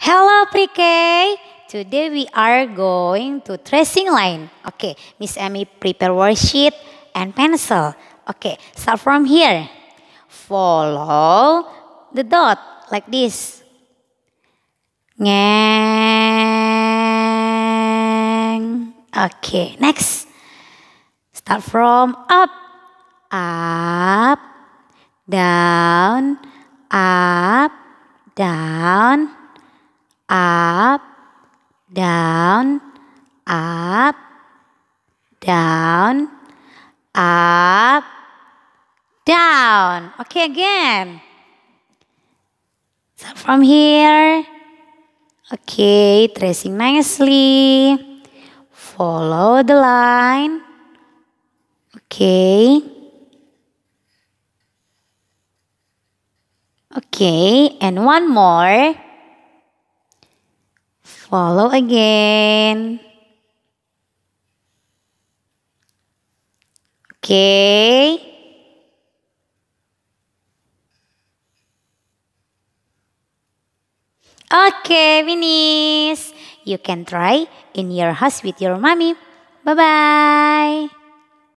Hello pre-K! Today we are going to tracing line. Okay, Miss Amy prepare worksheet and pencil. Okay, start from here. Follow the dot like this. Ngang. Okay, next. Start from up. Up, down, up, down, up, down, up, down, up, down. Okay, again. So from here, okay, tracing nicely. Follow the line. Okay. Okay, and one more. Follow again. Okay. Okay, Vinis. You can try in your house with your mommy. Bye-bye.